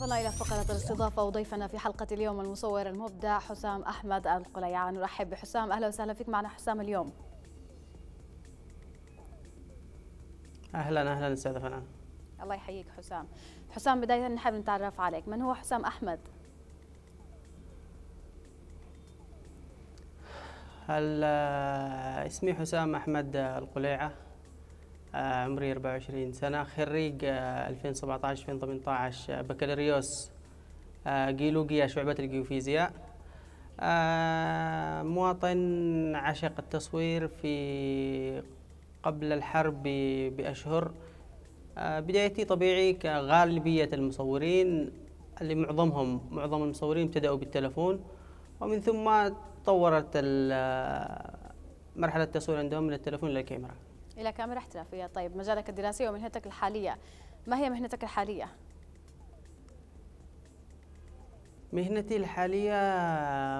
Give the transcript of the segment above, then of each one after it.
وصلنا إلى فقرة الاستضافة وضيفنا في حلقة اليوم المصور المبدع حسام أحمد القليعان نرحب بحسام أهلا وسهلا فيك معنا حسام اليوم أهلا أهلا أستاذة فنان الله يحييك حسام حسام بداية نحب نتعرف عليك من هو حسام أحمد؟ آه، اسمي حسام أحمد القليعة آه، عمري 24 سنة خريج 2017 آه، 2018 آه، بكالوريوس جيولوجيا شعبة الجيوفيزياء مواطن عشق التصوير في قبل الحرب بأشهر بدايتي طبيعي كغالبية المصورين اللي معظمهم معظم المصورين ابتدأوا بالتلفون ومن ثم تطورت مرحلة التصوير عندهم من التلفون إلى الكاميرا إلى كاميرا احترافية طيب مجالك الدراسي ومهنتك الحالية ما هي مهنتك الحالية؟ مهنتي الحالية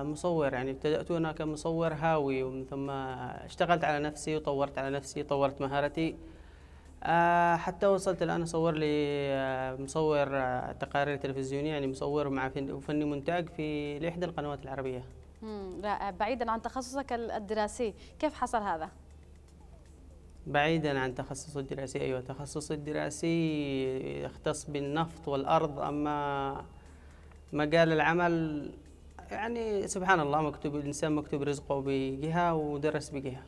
مصور يعني ابتدأت أنا كمصور هاوي ومن ثم اشتغلت على نفسي وطورت على نفسي طورت مهارتي آه، حتى وصلت الآن أصور لي آه، مصور آه، تقارير تلفزيونية يعني مصور مع فني مونتاج في لإحدى القنوات العربية رائع بعيدا عن تخصصك الدراسي كيف حصل هذا؟ بعيدا عن تخصص الدراسي أيوة تخصص الدراسي يختص بالنفط والأرض أما مجال العمل يعني سبحان الله مكتوب الإنسان مكتوب رزقه بجهة ودرس بجهة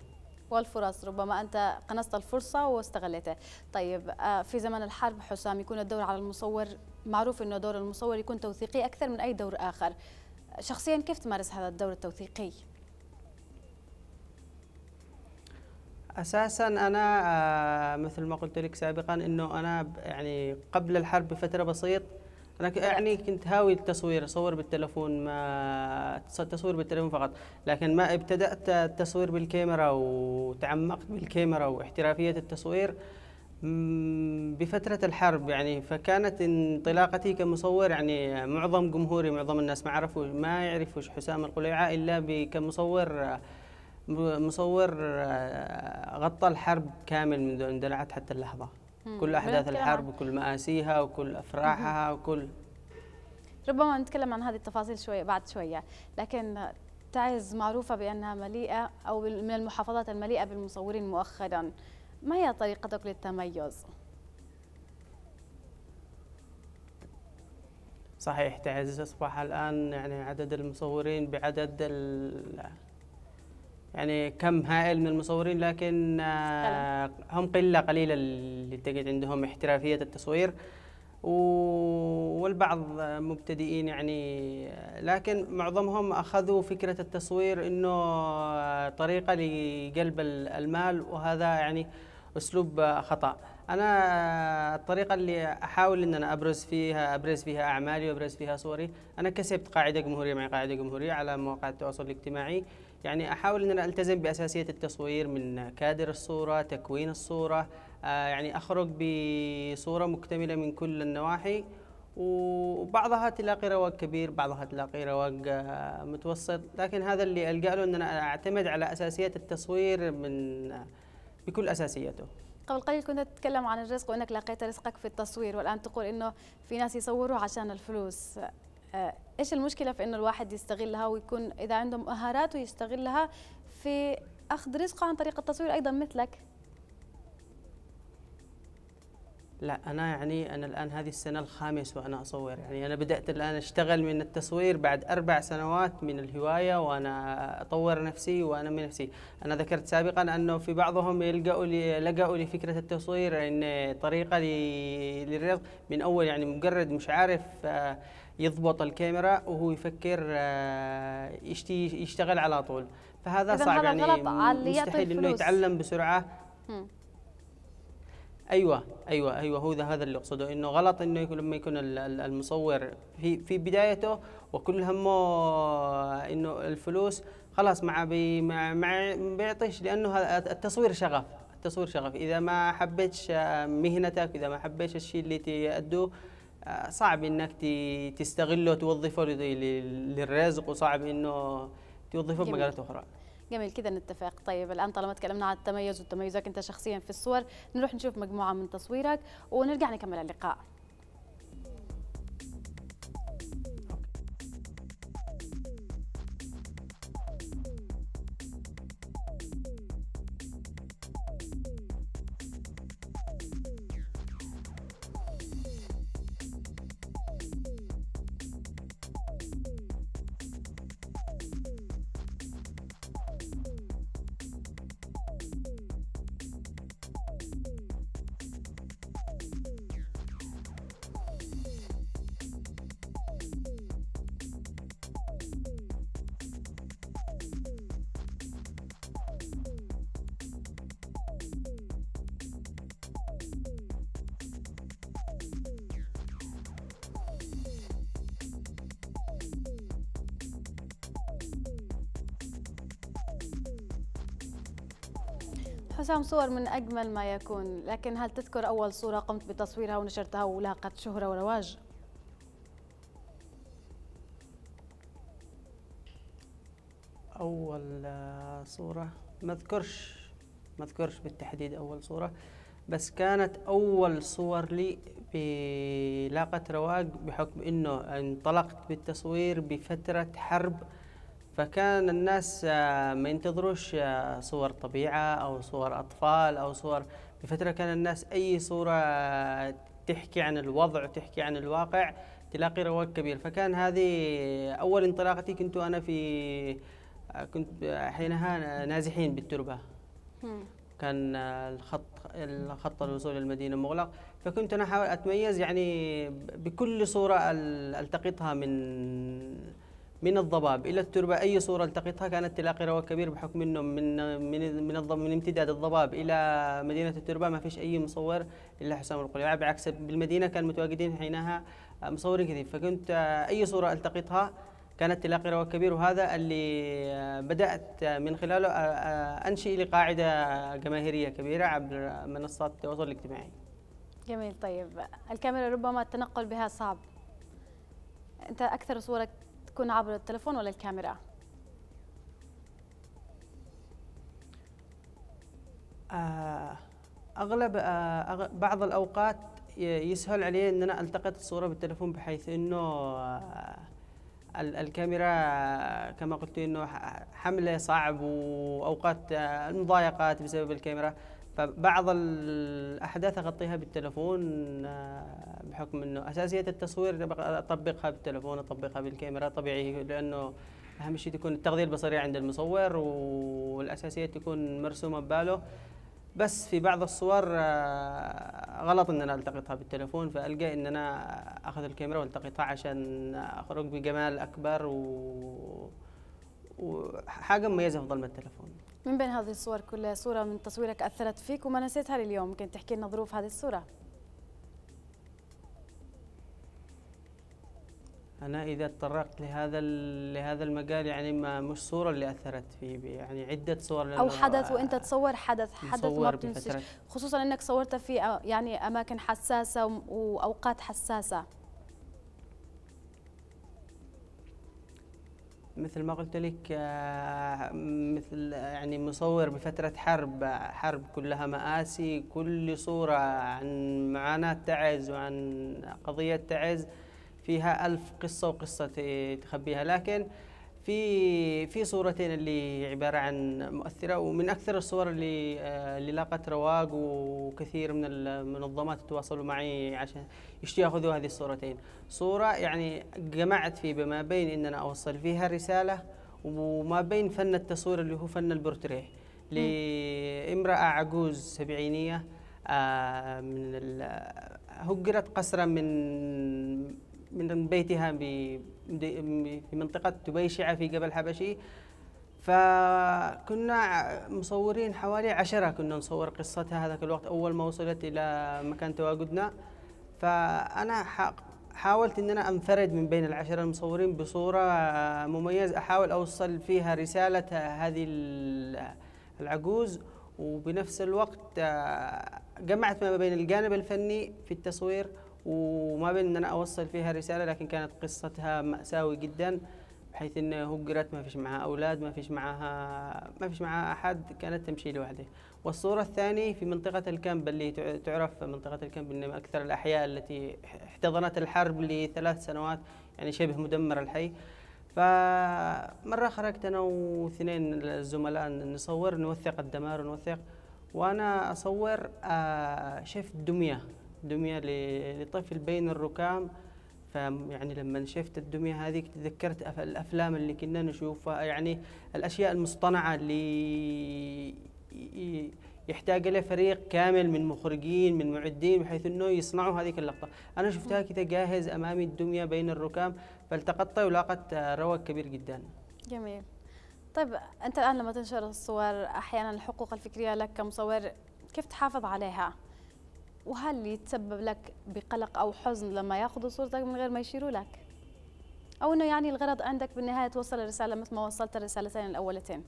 والفرص ربما أنت قنصت الفرصة واستغلتها طيب آه، في زمن الحرب حسام يكون الدور على المصور معروف أنه دور المصور يكون توثيقي أكثر من أي دور آخر شخصيا كيف تمارس هذا الدور التوثيقي؟ اساسا انا آه، مثل ما قلت لك سابقا انه انا يعني قبل الحرب بفتره بسيط انا يعني كنت هاوي التصوير اصور بالتلفون ما تصوير بالتلفون فقط لكن ما ابتدات التصوير بالكاميرا وتعمقت بالكاميرا واحترافيه التصوير بفترة الحرب يعني فكانت انطلاقتي كمصور يعني معظم جمهوري معظم الناس ما عرفوا ما يعرفوا حسام القليعة إلا كمصور مصور آه، غطى الحرب كامل منذ اندلعت حتى اللحظة كل أحداث الحرب وكل مآسيها وكل أفراحها وكل ربما نتكلم عن هذه التفاصيل شوية بعد شوية لكن تعز معروفة بأنها مليئة أو من المحافظات المليئة بالمصورين مؤخرا ما هي طريقتك للتميز؟ صحيح تعز أصبح الآن يعني عدد المصورين بعدد يعني كم هائل من المصورين لكن آه، هم قله قليله اللي تجد عندهم احترافيه التصوير والبعض مبتدئين يعني آه، لكن معظمهم اخذوا فكره التصوير انه آه، طريقه لقلب المال وهذا يعني اسلوب خطا انا الطريقه اللي احاول ان انا ابرز فيها ابرز فيها اعمالي وابرز فيها صوري انا كسبت قاعده جمهوريه مع قاعده جمهوريه على مواقع التواصل الاجتماعي يعني احاول ان انا التزم باساسيه التصوير من كادر الصوره تكوين الصوره آه، يعني اخرج بصوره مكتمله من كل النواحي وبعضها تلاقي رواق كبير بعضها تلاقي رواق آه، متوسط لكن هذا اللي الجا له ان انا اعتمد على اساسيات التصوير من آه، بكل اساسيته قبل قليل كنت تتكلم عن الرزق وانك لقيت رزقك في التصوير والان تقول انه في ناس يصوروا عشان الفلوس آه، ايش المشكله في انه الواحد يستغلها ويكون اذا عنده مهارات ويستغلها في اخذ رزقه عن طريق التصوير ايضا مثلك لا انا يعني انا الان هذه السنه الخامس وانا اصور يعني انا بدات الان اشتغل من التصوير بعد اربع سنوات من الهوايه وانا اطور نفسي وانا من نفسي انا ذكرت سابقا انه في بعضهم يلقوا لي لقوا لفكره التصوير ان طريقه للرزق من اول يعني مجرد مش عارف آه يضبط الكاميرا وهو يفكر آه، يشتغل على طول فهذا صعب يعني مستحيل انه يتعلم بسرعه م. ايوه ايوه ايوه هو هذا اللي اقصده انه غلط انه يكون لما يكون المصور في في بدايته وكل همه آه، انه الفلوس خلاص مع بي ما بيعطيش لانه التصوير شغف التصوير شغف اذا ما حبيتش آه، مهنتك اذا ما حبيتش الشيء اللي تأدوه آه، صعب انك تستغله وتوظفه للرزق وصعب انه توظفه بمجالات اخرى جميل كده نتفق طيب الان طالما تكلمنا عن التميز وتميزك انت شخصيا في الصور نروح نشوف مجموعه من تصويرك ونرجع نكمل اللقاء حسام صور من أجمل ما يكون لكن هل تذكر أول صورة قمت بتصويرها ونشرتها ولاقت شهرة ورواج؟ أول آه، صورة ما أذكرش ما أذكرش بالتحديد أول صورة بس كانت أول صور لي لاقت رواج بحكم إنه انطلقت بالتصوير بفترة حرب فكان الناس آه، ما ينتظروش آه، صور طبيعة أو صور أطفال أو صور بفترة كان الناس أي صورة آه، تحكي عن الوضع تحكي عن الواقع تلاقي رواج كبير فكان هذه أول انطلاقتي كنت أنا في كنت حينها نازحين بالتربة كان الخط الخط الوصول للمدينة مغلق فكنت أنا أحاول أتميز يعني بكل صورة ألتقطها من من الضباب الى التربه اي صوره التقطها كانت تلاقي رواج كبير بحكم انه من من من, من امتداد الضباب الى مدينه التربه ما فيش اي مصور الا حسام القليعي بعكس بالمدينه كان متواجدين حينها مصورين كثير فكنت اي صوره التقطها كانت تلاقي رواج كبير وهذا اللي بدات من خلاله انشئ لي قاعده جماهيريه كبيره عبر منصات التواصل الاجتماعي. جميل طيب الكاميرا ربما التنقل بها صعب. انت اكثر صوره تكون عبر التلفون ولا الكاميرا آه، اغلب آه، بعض الاوقات يسهل علي ان انا التقط الصوره بالتلفون بحيث انه آه، الكاميرا كما قلت انه حمله صعب واوقات المضايقات بسبب الكاميرا فبعض الاحداث اغطيها بالتلفون آه، بحكم انه اساسيه التصوير اطبقها بالتلفون اطبقها بالكاميرا طبيعي لانه اهم شيء تكون التغذيه البصريه عند المصور والاساسيه تكون مرسومه بباله بس في بعض الصور آه، غلط ان انا التقطها بالتلفون فالقى ان انا اخذ الكاميرا والتقطها عشان اخرج بجمال اكبر و وحاجه مميزه في ظلمه التلفون من بين هذه الصور كلها صورة من تصويرك أثرت فيك وما نسيتها لليوم ممكن تحكي لنا ظروف هذه الصورة أنا إذا تطرقت لهذا لهذا المجال يعني ما مش صورة اللي أثرت فيه يعني عدة صور أو حدث آه، وأنت تصور حدث حدث ما بتنسيش خصوصا أنك صورت في يعني أماكن حساسة وأوقات حساسة مثل ما قلت لك آه، مثل آه، يعني مصور بفترة حرب حرب كلها مآسي كل صورة عن معاناة تعز وعن قضية تعز فيها ألف قصة وقصة تخبيها لكن في في صورتين اللي عباره عن مؤثره ومن اكثر الصور اللي آه، اللي لاقت رواق وكثير من المنظمات تواصلوا معي عشان يشتي ياخذوا هذه الصورتين صوره يعني جمعت في ما بين ان انا اوصل فيها رساله وما بين فن التصوير اللي هو فن البورتريه لامراه عجوز سبعينيه آه، من هجرت قسرا من من بيتها في منطقة تبيشعة في قبل حبشي فكنا مصورين حوالي عشرة كنا نصور قصتها هذاك الوقت أول ما وصلت إلى مكان تواجدنا فأنا حاولت أن أنا أنفرد من بين العشرة المصورين بصورة آه، مميزة أحاول أوصل فيها رسالة هذه العجوز وبنفس الوقت آه، جمعت ما بين الجانب الفني في التصوير وما بين ان انا اوصل فيها رساله لكن كانت قصتها ماساوي جدا بحيث انه هجرت ما فيش معها اولاد ما فيش معها ما فيش معها احد كانت تمشي لوحده والصوره الثانيه في منطقه الكامب اللي تعرف منطقه الكامب ان اكثر الاحياء التي احتضنت الحرب لثلاث سنوات يعني شبه مدمر الحي فمره خرجت انا واثنين الزملاء نصور نوثق الدمار ونوثق وانا اصور آه، شفت دميه دميه لطفل بين الركام فيعني لما شفت الدميه هذه تذكرت الافلام اللي كنا نشوفها يعني الاشياء المصطنعه اللي يحتاج لها فريق كامل من مخرجين من معدين بحيث انه يصنعوا هذه اللقطه انا شفتها كذا جاهز امامي الدميه بين الركام فالتقطتها ولاقت آه، روق كبير جدا جميل طيب انت الان لما تنشر الصور احيانا الحقوق الفكريه لك كمصور كيف تحافظ عليها وهل يتسبب لك بقلق أو حزن لما ياخذوا صورتك من غير ما يشيروا لك أو أنه يعني الغرض عندك بالنهاية توصل الرسالة مثل ما وصلت الرسالتين الأولتين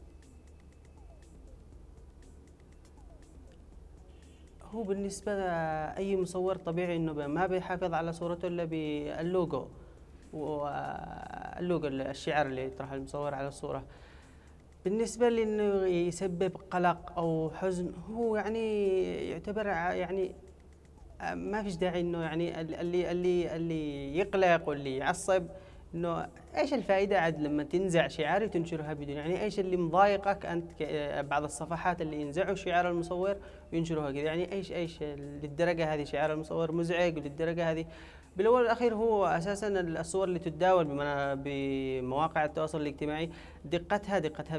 هو بالنسبة لأي مصور طبيعي إنه ما بيحافظ على صورته إلا باللوجو واللوجو الشعار اللي يطرحه المصور على الصورة بالنسبة لأنه يسبب قلق أو حزن هو يعني يعتبر يعني ما فيش داعي انه يعني اللي اللي اللي يقلق واللي يعصب انه ايش الفائده عاد لما تنزع شعار وتنشرها بدون يعني ايش اللي مضايقك انت بعض الصفحات اللي ينزعوا شعار المصور وينشروها كذا يعني ايش ايش للدرجه هذه شعار المصور مزعج وللدرجه هذه بالاول والاخير هو اساسا الصور اللي تتداول بمواقع التواصل الاجتماعي دقتها دقتها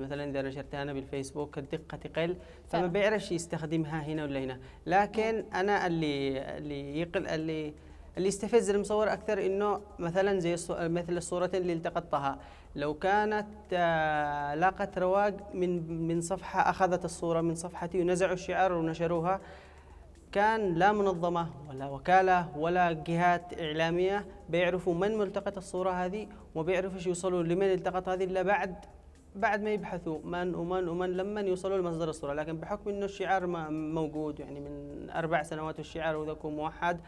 مثلا اذا نشرتها انا بالفيسبوك الدقه تقل فما بيعرفش يستخدمها هنا ولا هنا لكن انا اللي اللي يقل اللي اللي يستفز المصور اكثر انه مثلا زي مثل الصوره اللي التقطتها لو كانت آه، لاقت رواج من من صفحه اخذت الصوره من صفحتي ونزعوا الشعار ونشروها كان لا منظمة ولا وكالة ولا جهات إعلامية بيعرفوا من ملتقط الصورة هذه وما بيعرفوش يوصلوا لمن التقط هذه إلا بعد بعد ما يبحثوا من ومن ومن لما يوصلوا لمصدر الصورة لكن بحكم أنه الشعار موجود يعني من أربع سنوات الشعار وذاك موحد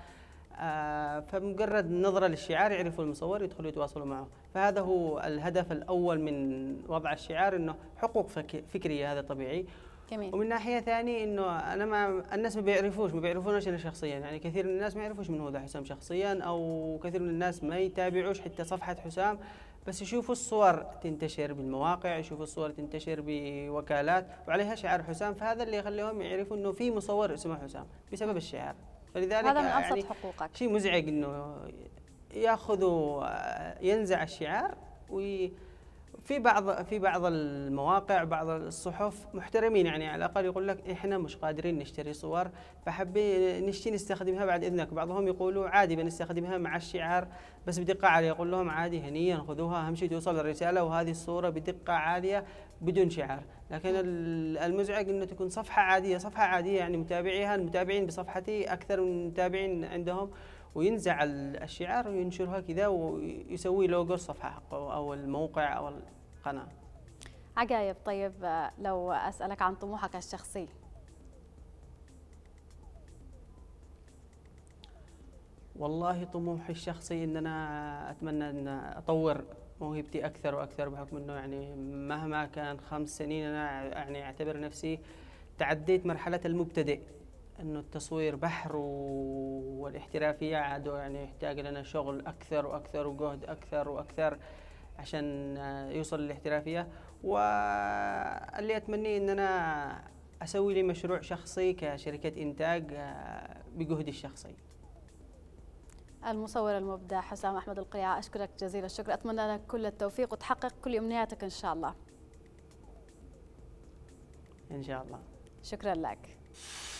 آه فمجرد نظرة للشعار يعرفوا المصور يدخلوا يتواصلوا معه فهذا هو الهدف الأول من وضع الشعار أنه حقوق فكرية هذا طبيعي جميل ومن ناحيه ثانيه انه انا ما الناس ما بيعرفوش ما بيعرفوناش انا شخصيا يعني كثير من الناس ما يعرفوش من هو ذا حسام شخصيا او كثير من الناس ما يتابعوش حتى صفحه حسام بس يشوفوا الصور تنتشر بالمواقع يشوفوا الصور تنتشر بوكالات وعليها شعار حسام فهذا اللي يخليهم يعرفوا انه في مصور اسمه حسام بسبب الشعار فلذلك هذا من يعني ابسط يعني حقوقك شيء مزعج انه ياخذوا ينزع الشعار وي في بعض في بعض المواقع بعض الصحف محترمين يعني على الاقل يقول لك احنا مش قادرين نشتري صور فحابين نشتري نستخدمها بعد اذنك بعضهم يقولوا عادي بنستخدمها مع الشعار بس بدقه عاليه يقول لهم عادي هنيا خذوها اهم شيء توصل الرساله وهذه الصوره بدقه عاليه بدون شعار لكن نعم. المزعج انه تكون صفحه عاديه صفحه عاديه يعني متابعيها المتابعين بصفحتي اكثر من المتابعين عندهم وينزع الشعار وينشرها كذا ويسوي لوجو الصفحه حقه او الموقع او القناه عجايب طيب آه، لو اسالك عن طموحك الشخصي والله طموحي الشخصي ان انا اتمنى ان اطور موهبتي اكثر واكثر بحكم انه يعني مهما كان خمس سنين انا يعني اعتبر نفسي تعديت مرحله المبتدئ انه التصوير بحر والاحترافيه عاد يعني يحتاج لنا شغل اكثر واكثر وجهد اكثر واكثر عشان يوصل للاحترافية واللي أتمنيه أن أنا أسوي لي مشروع شخصي كشركة إنتاج آه، بجهدي الشخصي المصور المبدع حسام أحمد القيعة أشكرك جزيل الشكر أتمنى لك كل التوفيق وتحقق كل أمنياتك إن شاء الله إن شاء الله شكرا لك